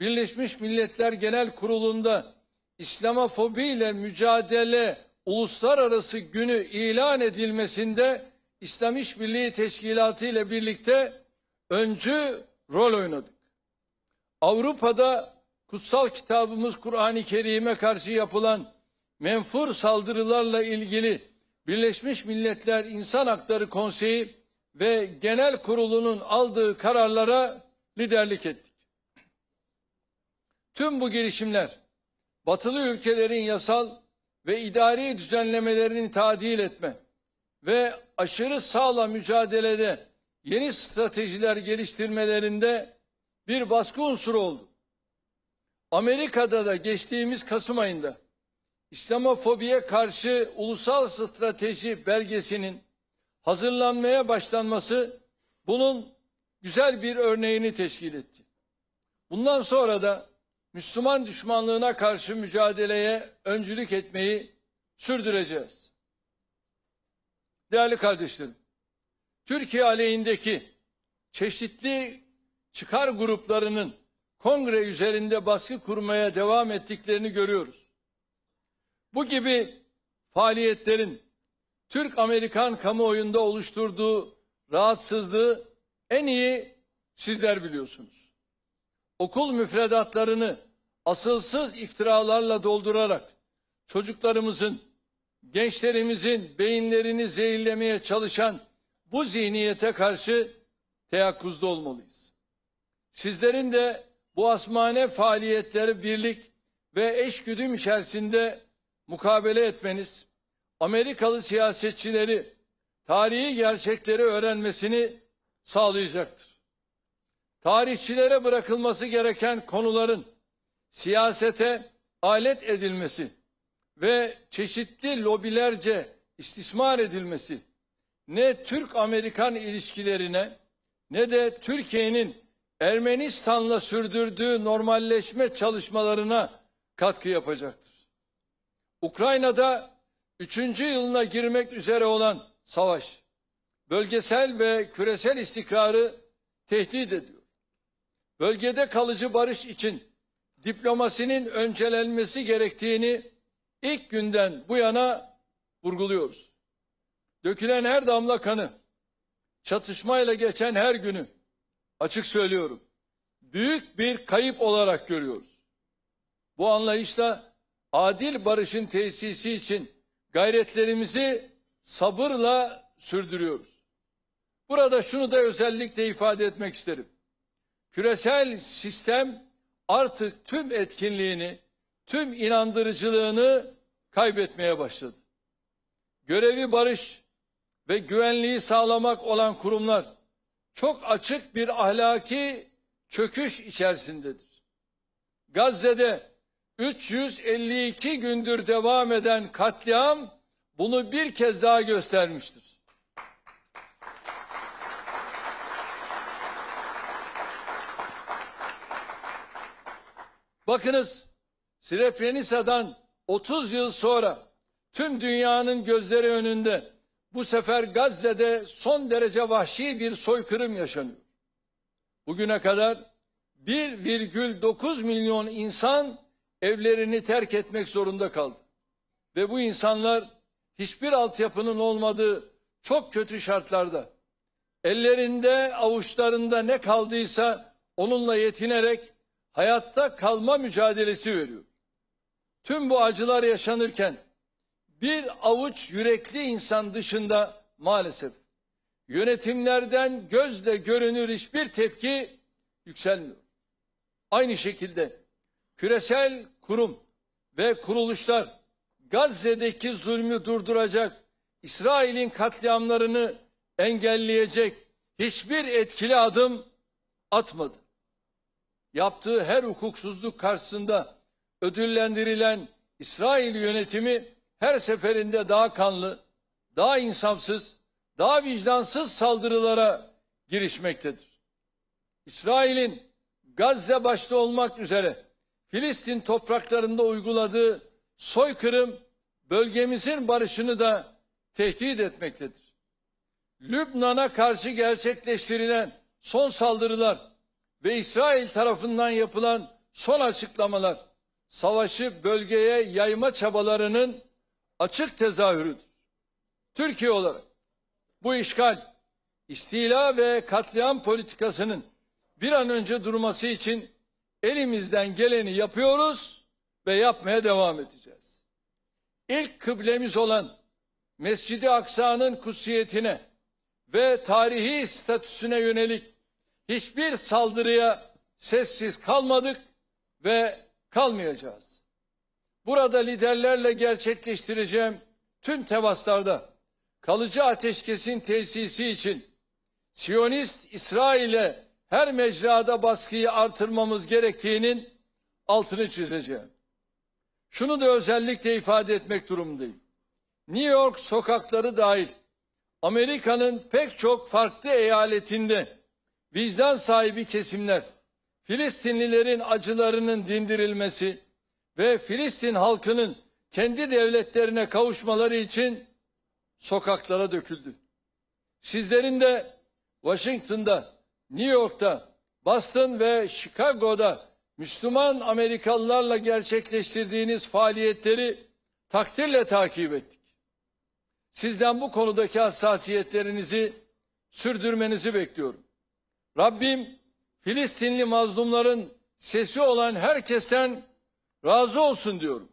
Birleşmiş Milletler Genel Kurulu'nda İslamofobi ile mücadele uluslararası günü ilan edilmesinde İslam İşbirliği Teşkilatı ile birlikte öncü rol oynadık. Avrupa'da kutsal kitabımız Kur'an-ı Kerim'e karşı yapılan menfur saldırılarla ilgili Birleşmiş Milletler İnsan Hakları Konseyi ve Genel Kurulu'nun aldığı kararlara liderlik ettik. Tüm bu girişimler batılı ülkelerin yasal ve idari düzenlemelerini tadil etme ve aşırı sağla mücadelede yeni stratejiler geliştirmelerinde bir baskı unsuru oldu. Amerika'da da geçtiğimiz Kasım ayında İslamofobiye karşı ulusal strateji belgesinin hazırlanmaya başlanması bunun güzel bir örneğini teşkil etti. Bundan sonra da Müslüman düşmanlığına karşı mücadeleye öncülük etmeyi sürdüreceğiz. Değerli kardeşlerim, Türkiye aleyhindeki çeşitli çıkar gruplarının kongre üzerinde baskı kurmaya devam ettiklerini görüyoruz. Bu gibi faaliyetlerin Türk-Amerikan kamuoyunda oluşturduğu rahatsızlığı en iyi sizler biliyorsunuz okul müfredatlarını asılsız iftiralarla doldurarak çocuklarımızın, gençlerimizin beyinlerini zehirlemeye çalışan bu zihniyete karşı teyakkuzda olmalıyız. Sizlerin de bu asmane faaliyetleri birlik ve eşgüdüm içerisinde mukabele etmeniz, Amerikalı siyasetçileri tarihi gerçekleri öğrenmesini sağlayacaktır tarihçilere bırakılması gereken konuların siyasete alet edilmesi ve çeşitli lobilerce istismar edilmesi ne Türk-Amerikan ilişkilerine ne de Türkiye'nin Ermenistan'la sürdürdüğü normalleşme çalışmalarına katkı yapacaktır. Ukrayna'da üçüncü yılına girmek üzere olan savaş bölgesel ve küresel istikrarı tehdit ediyor bölgede kalıcı barış için diplomasinin öncelenmesi gerektiğini ilk günden bu yana vurguluyoruz. Dökülen her damla kanı, çatışmayla geçen her günü açık söylüyorum. Büyük bir kayıp olarak görüyoruz. Bu anlayışla adil barışın tesisi için gayretlerimizi sabırla sürdürüyoruz. Burada şunu da özellikle ifade etmek isterim küresel sistem artık tüm etkinliğini, tüm inandırıcılığını kaybetmeye başladı. Görevi barış ve güvenliği sağlamak olan kurumlar çok açık bir ahlaki çöküş içerisindedir. Gazze'de 352 gündür devam eden katliam bunu bir kez daha göstermiştir. Bakınız Srebrenica'dan 30 yıl sonra tüm dünyanın gözleri önünde bu sefer Gazze'de son derece vahşi bir soykırım yaşanıyor. Bugüne kadar 1,9 milyon insan evlerini terk etmek zorunda kaldı. Ve bu insanlar hiçbir altyapının olmadığı çok kötü şartlarda ellerinde avuçlarında ne kaldıysa onunla yetinerek hayatta kalma mücadelesi veriyor. Tüm bu acılar yaşanırken bir avuç yürekli insan dışında maalesef yönetimlerden gözle görünür hiçbir tepki yükselmiyor. Aynı şekilde küresel kurum ve kuruluşlar Gazze'deki zulmü durduracak, İsrail'in katliamlarını engelleyecek hiçbir etkili adım atmadı yaptığı her hukuksuzluk karşısında ödüllendirilen İsrail yönetimi her seferinde daha kanlı, daha insafsız, daha vicdansız saldırılara girişmektedir. İsrail'in Gazze başta olmak üzere Filistin topraklarında uyguladığı soykırım bölgemizin barışını da tehdit etmektedir. Lübnan'a karşı gerçekleştirilen son saldırılar ve İsrail tarafından yapılan son açıklamalar savaşı bölgeye yayma çabalarının açık tezahürüdür. Türkiye olarak bu işgal, istila ve katliam politikasının bir an önce durması için elimizden geleni yapıyoruz ve yapmaya devam edeceğiz. İlk kıblemiz olan Mescidi i Aksa'nın kutsiyetine ve tarihi statüsüne yönelik hiçbir saldırıya sessiz kalmadık ve kalmayacağız. Burada liderlerle gerçekleştireceğim tüm temaslarda kalıcı ateşkesin tesisi için Siyonist İsrail'e her mecrada baskıyı artırmamız gerektiğinin altını çizeceğim. Şunu da özellikle ifade etmek durumundayım. New York sokakları dahil Amerika'nın pek çok farklı eyaletinde vicdan sahibi kesimler Filistinlilerin acılarının dindirilmesi ve Filistin halkının kendi devletlerine kavuşmaları için sokaklara döküldü. Sizlerin de Washington'da, New York'ta, Boston ve Chicago'da Müslüman Amerikalılarla gerçekleştirdiğiniz faaliyetleri takdirle takip ettik. Sizden bu konudaki hassasiyetlerinizi sürdürmenizi bekliyorum. Rabbim Filistinli mazlumların sesi olan herkesten razı olsun diyorum.